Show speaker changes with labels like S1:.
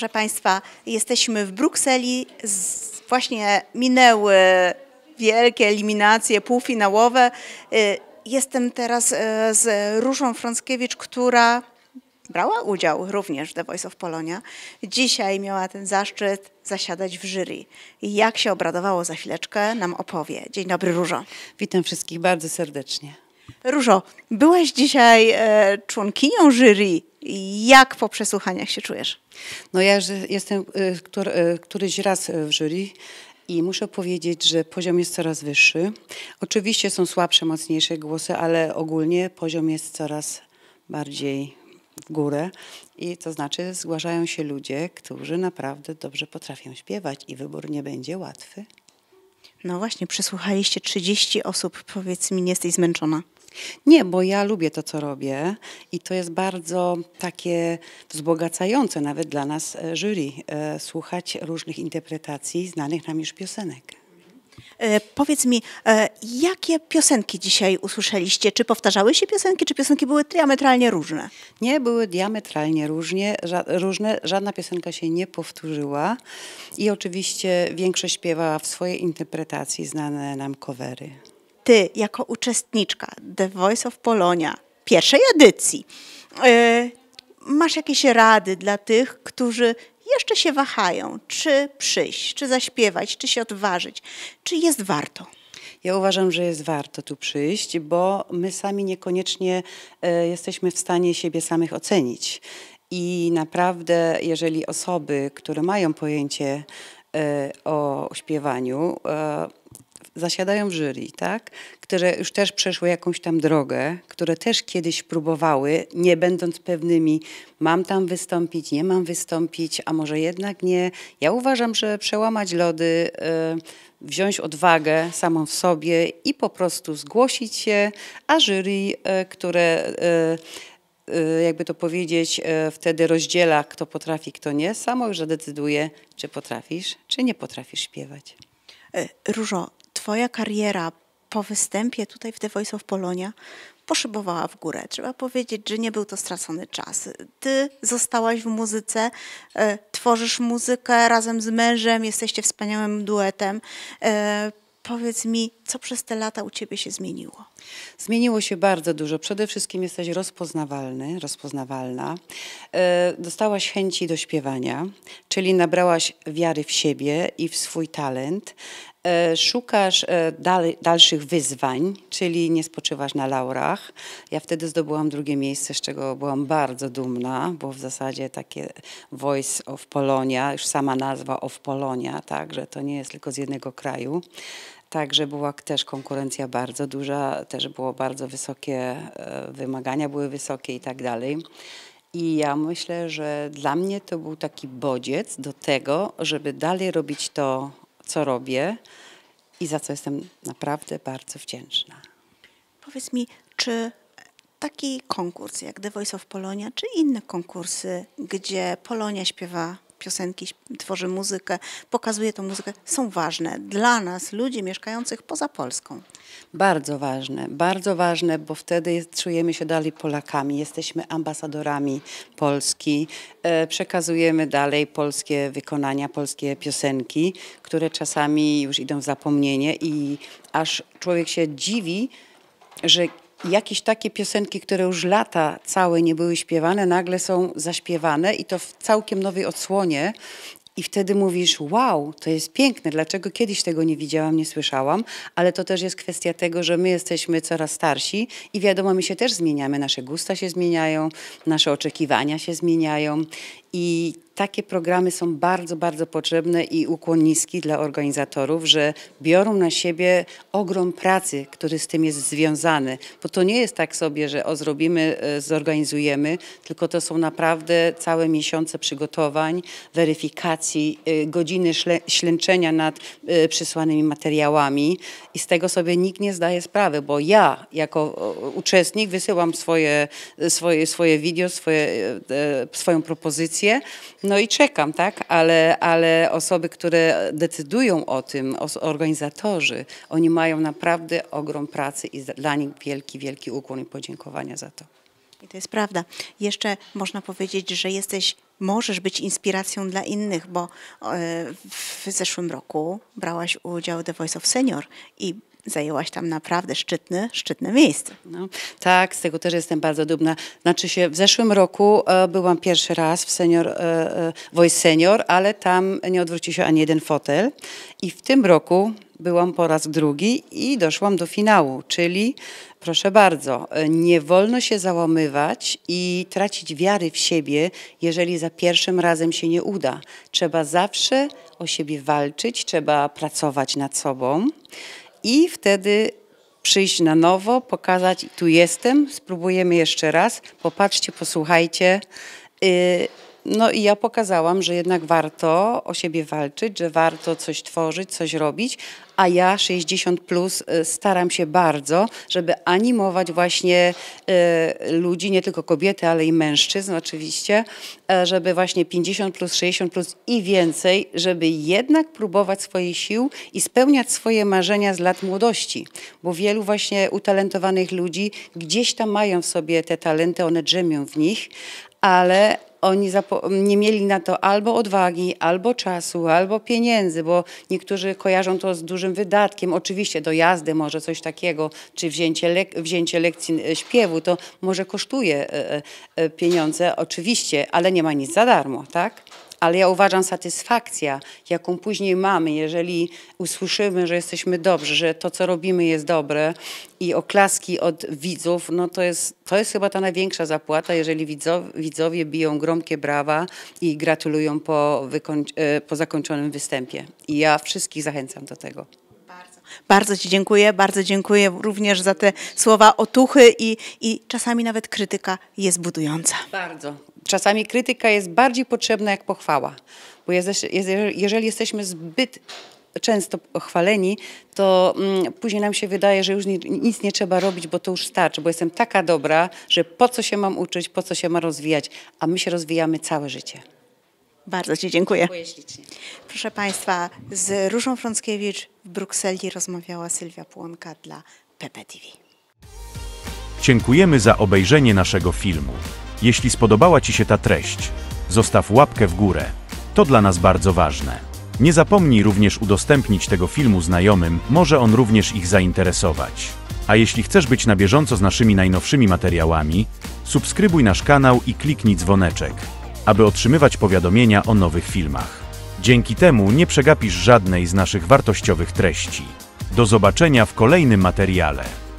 S1: proszę Państwa, jesteśmy w Brukseli. Właśnie minęły wielkie eliminacje półfinałowe. Y, jestem teraz y, z Różą Frąckiewicz, która brała udział również w The Voice of Polonia. Dzisiaj miała ten zaszczyt zasiadać w jury. Jak się obradowało za chwileczkę nam opowie. Dzień dobry Różo. Witam wszystkich bardzo
S2: serdecznie.
S1: Różo, byłaś dzisiaj e, członkinią jury jak po przesłuchaniach
S2: się czujesz? No ja jestem y, który, któryś raz w jury i muszę powiedzieć, że poziom jest coraz wyższy. Oczywiście są słabsze, mocniejsze głosy, ale ogólnie poziom jest coraz bardziej w górę. I to znaczy zgłaszają się ludzie, którzy naprawdę dobrze potrafią śpiewać i wybór nie będzie łatwy.
S1: No właśnie, przesłuchaliście 30 osób. Powiedz mi, nie jesteś zmęczona?
S2: Nie, bo ja lubię to, co robię i to jest bardzo takie wzbogacające nawet dla nas e, jury e, słuchać różnych interpretacji znanych nam już
S1: piosenek. E, powiedz mi, jakie piosenki dzisiaj usłyszeliście?
S2: Czy powtarzały się piosenki, czy piosenki były diametralnie różne? Nie, były diametralnie różnie, ża różne. Żadna piosenka się nie powtórzyła. I oczywiście większość śpiewała w swojej interpretacji znane nam covery ty jako uczestniczka The
S1: Voice of Polonia pierwszej edycji e, masz jakieś rady dla tych, którzy jeszcze się wahają, czy przyjść, czy zaśpiewać, czy się
S2: odważyć, czy jest warto? Ja uważam, że jest warto tu przyjść, bo my sami niekoniecznie e, jesteśmy w stanie siebie samych ocenić. I naprawdę, jeżeli osoby, które mają pojęcie e, o śpiewaniu, zasiadają w jury, tak? które już też przeszły jakąś tam drogę, które też kiedyś próbowały, nie będąc pewnymi, mam tam wystąpić, nie mam wystąpić, a może jednak nie. Ja uważam, że przełamać lody, y, wziąć odwagę samą w sobie i po prostu zgłosić się, a jury, y, które y, jakby to powiedzieć, wtedy rozdziela, kto potrafi, kto nie. Samo już zadecyduje, czy potrafisz, czy nie potrafisz śpiewać.
S1: E, Różo, Twoja kariera po występie tutaj w The Voice of Polonia poszybowała w górę. Trzeba powiedzieć, że nie był to stracony czas. Ty zostałaś w muzyce, e, tworzysz muzykę razem z mężem, jesteście wspaniałym duetem. E, powiedz mi, co przez te lata u ciebie się zmieniło?
S2: Zmieniło się bardzo dużo. Przede wszystkim jesteś rozpoznawalny, rozpoznawalna. E, dostałaś chęci do śpiewania, czyli nabrałaś wiary w siebie i w swój talent. E, szukasz e, dalszych wyzwań, czyli nie spoczywasz na laurach. Ja wtedy zdobyłam drugie miejsce, z czego byłam bardzo dumna, bo w zasadzie takie Voice of Polonia, już sama nazwa of Polonia, tak, że to nie jest tylko z jednego kraju. Także była też konkurencja bardzo duża, też było bardzo wysokie, e, wymagania były wysokie i tak dalej. I ja myślę, że dla mnie to był taki bodziec do tego, żeby dalej robić to, co robię i za co jestem naprawdę bardzo wdzięczna.
S1: Powiedz mi, czy taki konkurs jak The Voice of Polonia, czy inne konkursy, gdzie Polonia śpiewa piosenki, tworzy muzykę, pokazuje tę muzykę, są ważne
S2: dla nas, ludzi mieszkających poza Polską. Bardzo ważne, bardzo ważne, bo wtedy jest, czujemy się dalej Polakami, jesteśmy ambasadorami Polski, e, przekazujemy dalej polskie wykonania, polskie piosenki, które czasami już idą w zapomnienie i aż człowiek się dziwi, że jakieś takie piosenki, które już lata całe nie były śpiewane, nagle są zaśpiewane i to w całkiem nowej odsłonie. I wtedy mówisz, wow, to jest piękne, dlaczego kiedyś tego nie widziałam, nie słyszałam, ale to też jest kwestia tego, że my jesteśmy coraz starsi i wiadomo, my się też zmieniamy, nasze gusta się zmieniają, nasze oczekiwania się zmieniają i takie programy są bardzo, bardzo potrzebne i ukłon niski dla organizatorów, że biorą na siebie ogrom pracy, który z tym jest związany. Bo to nie jest tak sobie, że o zrobimy, e, zorganizujemy, tylko to są naprawdę całe miesiące przygotowań, weryfikacji, e, godziny szle, ślęczenia nad e, przysłanymi materiałami i z tego sobie nikt nie zdaje sprawy, bo ja jako uczestnik wysyłam swoje, swoje, swoje wideo, swoje, swoją propozycję, decyzję, no i czekam, tak? Ale, ale osoby, które decydują o tym, organizatorzy, oni mają naprawdę ogrom pracy i dla nich wielki, wielki ukłon i podziękowania za to.
S1: I to jest prawda. Jeszcze można powiedzieć, że jesteś, możesz być inspiracją dla innych, bo e, w zeszłym roku brałaś udział w The Voice of Senior i zajęłaś tam naprawdę szczytne, szczytne miejsce.
S2: No, tak, z tego też jestem bardzo dumna. Znaczy się, w zeszłym roku e, byłam pierwszy raz w senior, e, e, Voice Senior, ale tam nie odwrócił się ani jeden fotel. I w tym roku byłam po raz drugi i doszłam do finału, czyli proszę bardzo, e, nie wolno się załamywać i tracić wiary w siebie, jeżeli za pierwszym razem się nie uda. Trzeba zawsze o siebie walczyć, trzeba pracować nad sobą i wtedy przyjść na nowo, pokazać tu jestem, spróbujemy jeszcze raz, popatrzcie, posłuchajcie. Y, no i ja pokazałam, że jednak warto o siebie walczyć, że warto coś tworzyć, coś robić, a ja 60 plus y, staram się bardzo, żeby animować właśnie y, ludzi, nie tylko kobiety, ale i mężczyzn oczywiście, e, żeby właśnie 50 plus, 60 plus i więcej, żeby jednak próbować swoich sił i spełniać swoje marzenia z lat młodości, bo wielu właśnie utalentowanych ludzi gdzieś tam mają w sobie te talenty, one drzemią w nich, ale oni nie mieli na to albo odwagi, albo czasu, albo pieniędzy, bo niektórzy kojarzą to z dużym wydatkiem, oczywiście do jazdy może coś takiego, czy wzięcie, lek wzięcie lekcji e, śpiewu, to może kosztuje e, e, pieniądze, oczywiście, ale nie ma nic za darmo, tak? ale ja uważam satysfakcja, jaką później mamy, jeżeli usłyszymy, że jesteśmy dobrzy, że to, co robimy jest dobre i oklaski od widzów, no to jest, to jest chyba ta największa zapłata, jeżeli widzowie, widzowie biją gromkie brawa i gratulują po, e, po zakończonym występie. I ja wszystkich zachęcam do tego.
S1: Bardzo Ci dziękuję, bardzo dziękuję również za te słowa otuchy
S2: i, i czasami nawet krytyka jest budująca. Bardzo czasami krytyka jest bardziej potrzebna jak pochwała, bo jeżeli jesteśmy zbyt często chwaleni, to mm, później nam się wydaje, że już nic nie trzeba robić, bo to już starczy, bo jestem taka dobra, że po co się mam uczyć, po co się ma rozwijać, a my się rozwijamy całe życie.
S1: Bardzo Ci dziękuję. dziękuję Proszę Państwa, z Różą Frąckiewicz w Brukseli rozmawiała Sylwia Płonka dla PPTV.
S2: Dziękujemy za obejrzenie naszego filmu. Jeśli spodobała Ci się ta treść, zostaw łapkę w górę. To dla nas bardzo ważne. Nie zapomnij również udostępnić tego filmu znajomym, może on również ich zainteresować. A jeśli chcesz być na bieżąco z naszymi najnowszymi materiałami, subskrybuj nasz kanał i kliknij dzwoneczek, aby otrzymywać powiadomienia o nowych filmach. Dzięki temu nie przegapisz żadnej z naszych wartościowych treści. Do zobaczenia w kolejnym materiale.